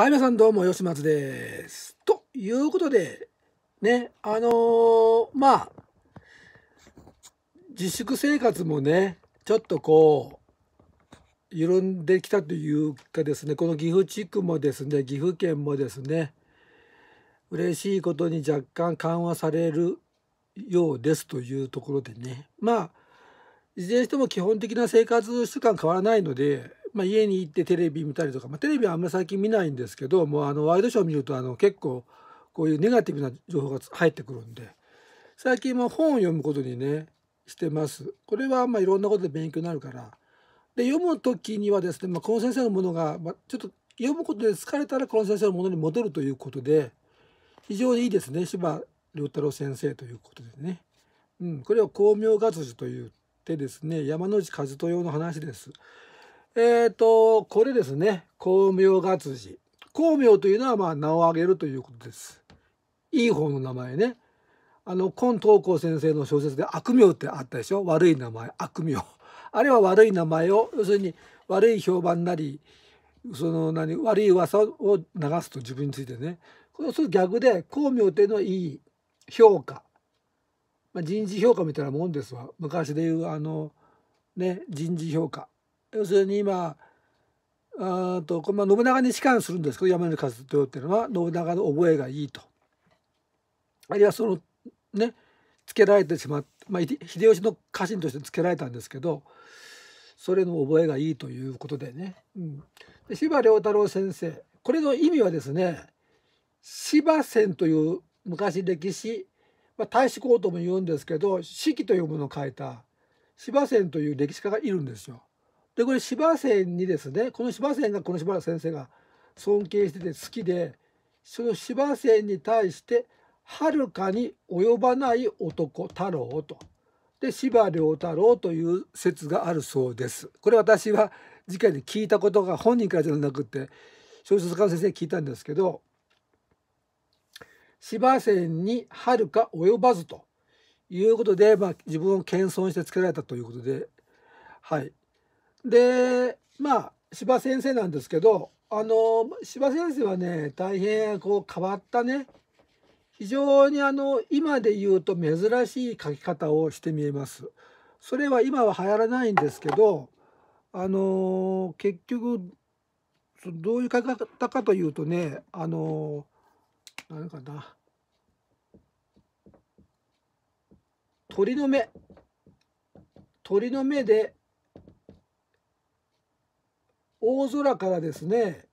はい、皆さんどうも、吉松です。ということで、ね、あのー、まあ、自粛生活もね、ちょっとこう、緩んできたというかですね、この岐阜地区もですね、岐阜県もですね、嬉しいことに若干緩和されるようですというところでね、まあ、いずれにしても基本的な生活習慣変わらないので、まあ、家に行ってテレビ見たりとか、まあ、テレビはあんまり最近見ないんですけどもうあのワイドショー見るとあの結構こういうネガティブな情報が入ってくるんで最近も本を読むことにねしてます。これはまあいろんなことで勉強になるからで読む時にはですね、まあ、この先生のものが、まあ、ちょっと読むことで疲れたらこの先生のものに戻るということで非常にいいですね柴良太郎先生ということでね。うん、これを「光明活字」といってですね山之内和豊の話です。えっ、ー、と、これですね。光明月字。光明というのは、まあ、名を挙げるということです。いい方の名前ね。あの、今東光先生の小説で悪名ってあったでしょ悪い名前、悪名。あれは悪い名前を、要するに悪い評判なり、その何、悪い噂を流すと自分についてね。これそ逆で、光明っていうのはいい評価。まあ、人事評価みたいなもんですわ。昔で言う、あの、ね、人事評価。要するに今あと、まあ、信長に仕官するんですけど山根和豊っていうのは信長の覚えがいいとあるいはそのねつけられてしまって、まあ、秀吉の家臣としてつけられたんですけどそれの覚えがいいということでね、うん、で柴良太郎先生これの意味はですね馬遷という昔歴史、まあ、大志公とも言うんですけど四季というものを書いた馬遷という歴史家がいるんですよ。でこれ芝仙にですねこの芝仙がこの柴原先生が尊敬してて好きでその芝仙に対してはるかに及ばない男太郎と。で芝良太郎という説があるそうです。これ私は次回で聞いたことが本人からじゃなくて小説家の先生に聞いたんですけど芝仙にはるか及ばずということで、まあ、自分を謙遜してつけられたということで、はい、でまあ司先生なんですけどあの司先生はね大変こう変わったね非常にあの今で言うと珍しい書き方をして見えます。それは今は流行らないんですけどあの結局どういう書き方かというとねあの何かな鳥の目鳥の目で大空からですね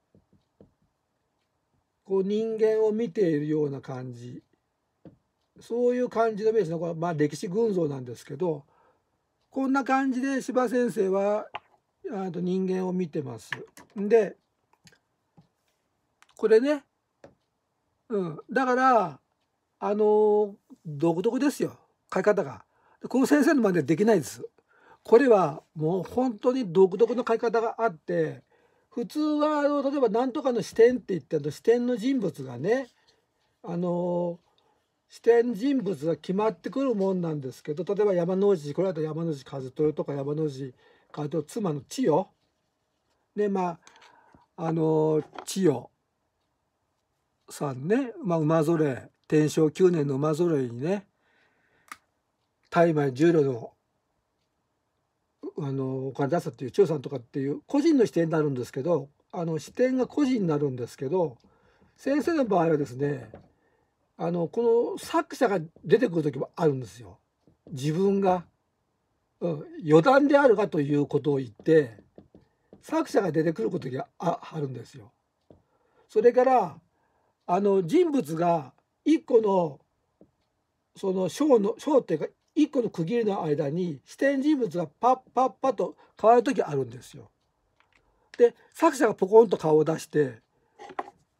こう人間を見ているような感じそういう感じのイメージのこれ、まあ、歴史群像なんですけどこんな感じで司馬先生はあと人間を見てます。でこれね、うん、だからあの独特ですよ書き方が。この先生のまでできないです。これはもう本当に独特の書き方があって普通はあの例えば何とかの視点って言ってると視点の人物がねあの視点人物が決まってくるもんなんですけど例えば山之内これだと山之内和豊とか山之内和豊妻の千代でまああの千代さんね、まあ、馬ぞれ天正9年の馬ぞれにね大枚十両のあのお金出すっていう調査とかっていう個人の視点になるんですけどあの視点が個人になるんですけど先生の場合はですねあのこの作者が出てくる時もあるんですよ。自分が、うん、余談であるかということを言って作者が出てくることがああるんですよ。それからあの人物が一個のその章の章っていうか1個の区切りの間に視点人物がパッパッパと変わる時あるんですよ。で作者がポコンと顔を出して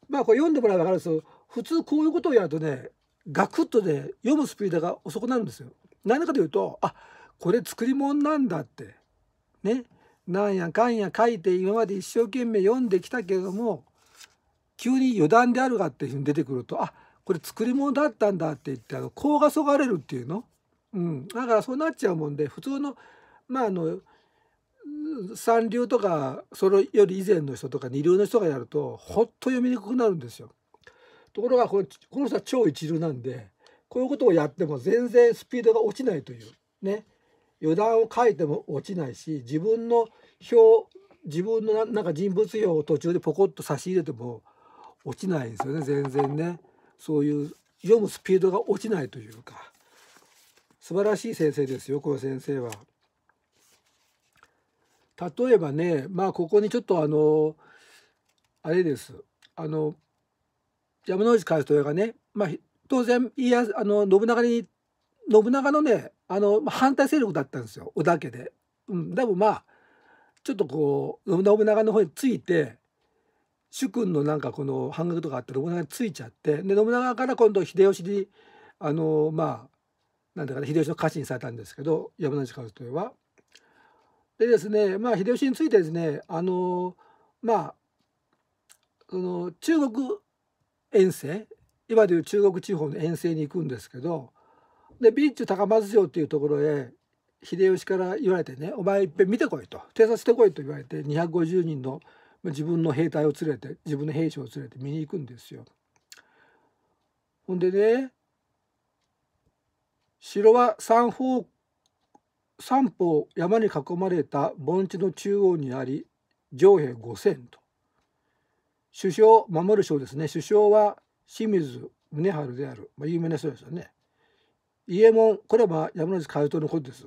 まあこれ読んでもらえば分かるんですけど普通こういうことをやるとねガクッとね読むスピードが遅くなるんですよ。何かというとあこれ作り物なんだってねなんやかんや書いて今まで一生懸命読んできたけれども急に余談であるがっていうふうに出てくるとあこれ作り物だったんだって言ってあの甲がそがれるっていうのうん、だからそうなっちゃうもんで普通のまああの三流とかそれより以前の人とか二流の人がやるとほっと読みにくくなるんですよ。ところがこの人は超一流なんでこういうことをやっても全然スピードが落ちないというね余談を書いても落ちないし自分の表自分のなんか人物表を途中でポコッと差し入れても落ちないんですよね全然ねそういう読むスピードが落ちないというか素晴らしい先生ですよこの先生は。例えばねまあここにちょっとあのあれですあの山之内和豊がね、まあ、当然いやあの信長に信長のねあの反対勢力だったんですよ織田家で。うん、でもまあちょっとこう信長の方について主君のなんかこの反逆とかあって信長についちゃってで信長から今度秀吉にあのまあなんだか、ね、秀吉の家臣にされたんですけど山内和豊は。でですねまあ秀吉についてですねあのまあその中国遠征今でいう中国地方の遠征に行くんですけどで備中高松城っていうところへ秀吉から言われてね「お前いっぺん見てこい」と「偵察してこい」と言われて250人の自分の兵隊を連れて自分の兵士を連れて見に行くんですよ。ほんでね城は三方三方山に囲まれた盆地の中央にあり上兵五千と首相守る将ですね首相は清水宗春である、まあ、有名な人ですよね伊右衛門これは山内海斗のことです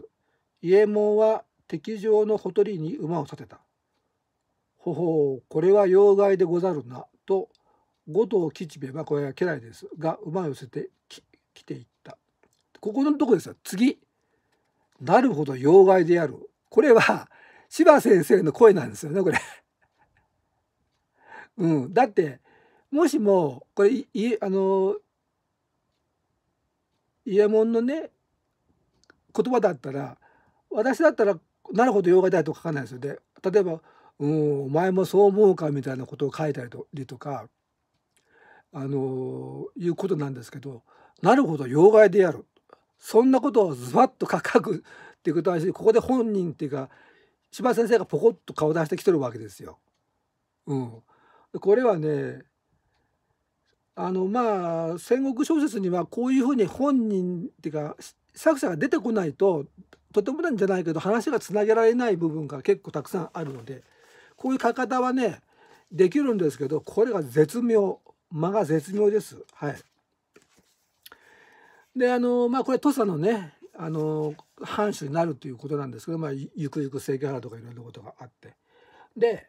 伊右衛門は敵上のほとりに馬を立てたほほうこれは要害でござるなと五藤吉兵衛はこれは家来ですが馬を寄せてき来ていここのとこですよ次「なるほど妖怪である」これは柴先生の声なんですよねこれ うん、だってもしもこれいあの伊右衛門のね言葉だったら私だったら「なるほど妖怪だ」と書かないですよね。例えば「うんお前もそう思うか」みたいなことを書いたりとかあのいうことなんですけど「なるほど妖怪である」そんなことをズバッと書くっていうことはここで本人っていうか柴先生がポコッと顔出してきてるわけですよ。うん、これはねあのまあ戦国小説にはこういうふうに本人っていうか作者が出てこないととてもなんじゃないけど話がつなげられない部分が結構たくさんあるのでこういう書き方はねできるんですけどこれが絶妙間が絶妙です。はいであのまあこれ土佐のねあの藩主になるということなんですけど、まあ、ゆくゆく関原とかいろんなことがあってで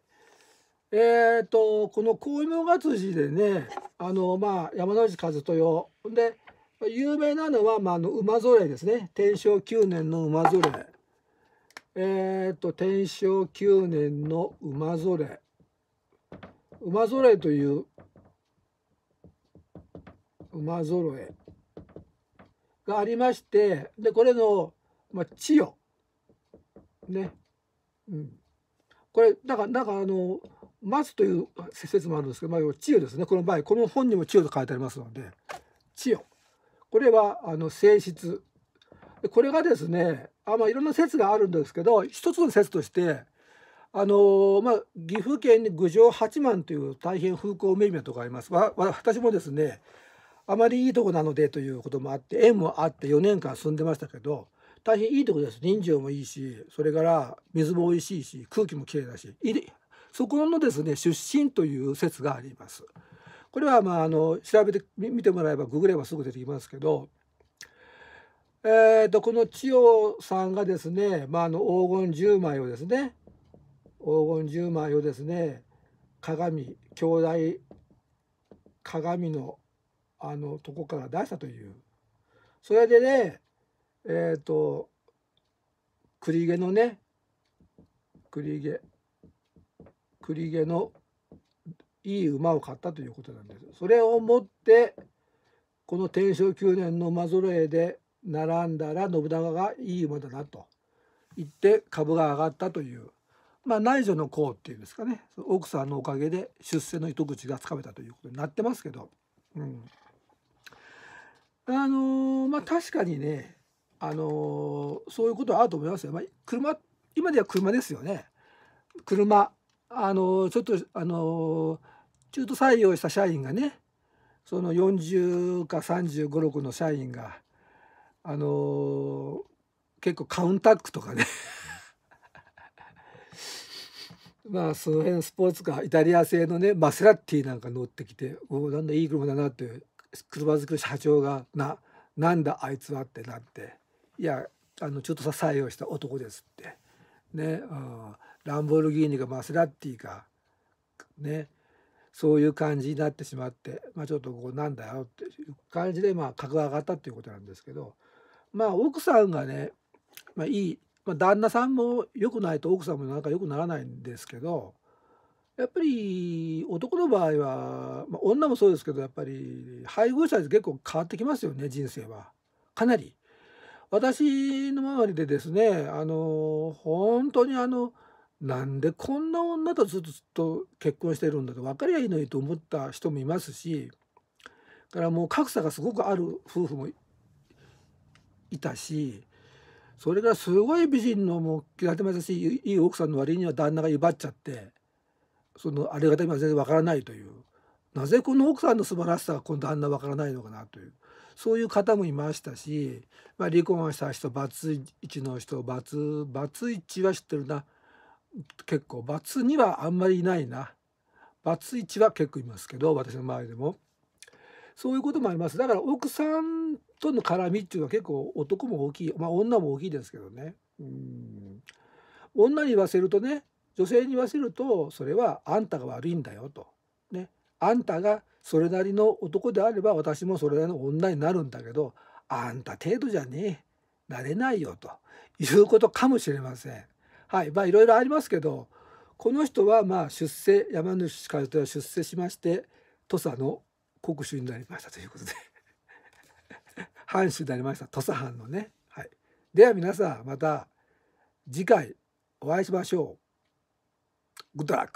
えーと、この紅葉勝寺でねあの、まあ、山之内和豊で有名なのは、まあ、あの馬ぞれですね天正9年の馬ぞれえっ、ー、と天正9年の馬ぞれ馬ぞれという馬ぞろえがありましてでこれの、まあ、千代ね、うん、これだからなんかあの松という説もあるんですけど、まあ、千代ですねこの場合この本にも千代と書いてありますので千代これはあの性質これがですねあ、まあ、いろんな説があるんですけど一つの説としてあのまあ、岐阜県に郡上八幡という大変風光明媚なとこがありますわ私もですねあまりいいとこなのでということもあって縁もあって4年間住んでましたけど大変いいとこです人情もいいしそれから水もおいしいし空気もきれいだしそこのですね出身という説があります。これはまああの調べてみ見てもらえばググればすぐ出てきますけど、えー、とこの千代さんがですね、まあ、あの黄金十枚をですね黄金十枚をですね鏡鏡台鏡のあのとこから出したというそれでねえっ、ー、と栗毛のね栗毛栗毛のいい馬を買ったということなんですそれを持ってこの天正9年の馬揃えで並んだら信長がいい馬だなと言って株が上がったというまあ内助の功っていうんですかね奥さんのおかげで出世の糸口がつかめたということになってますけど。うんあのー、まあ確かにね、あのー、そういうことはあると思いますよ。まあ、車今では車ですよね。車あのー、ちょっとあの中途採用した社員がねその40か3 5 6の社員があの結構カウンタックとかね まあその辺スポーツカーイタリア製のねマセラッティなんか乗ってきておおだんだいい車だなって車好きの社長が「ななんだあいつは」ってなって「いやあのちょっとさ作用した男です」ってね、うん、ランボルギーニかマセラッティかねそういう感じになってしまって、まあ、ちょっとこうなんだよっていう感じでまあ格が上がったっていうことなんですけどまあ奥さんがね、まあ、いい、まあ、旦那さんも良くないと奥さんもなんか良くならないんですけどやっぱり男の場合は、まあ、女もそうですけどやっぱり配偶者で結構変わってきますよね人生はかなり。私の周りでですねあの本当にあのなんでこんな女とずっとずっと結婚してるんだと分かりゃいいのにと思った人もいますしからもう格差がすごくある夫婦もいたしそれからすごい美人のも嫌ってましたしいい奥さんの割には旦那が威張っちゃって。そのありがたみは全然わからないというなぜこの奥さんの素晴らしさが今度あんなわからないのかなというそういう方もいましたし、まあ、離婚した人バツ1の人バツバツ1は知ってるな結構バツ2はあんまりいないなバツ1は結構いますけど私の周りでも。そういうこともあります。だから奥さんとの絡みっていうのは結構男も大きい、まあ女も大きいですけどね。うん女に言わせるとね、女性に言わせるとそれはあんたが悪いんだよと。ね、あんたがそれなりの男であれば私もそれなりの女になるんだけどあんた程度じゃねえなれないよということかもしれません。はいまあいろいろありますけどこの人はまあ出世山主からとは出世しまして土佐の国主になりましたということで 藩主になりました土佐藩のね。はい、では皆さんまた次回お会いしましょう。Гудак.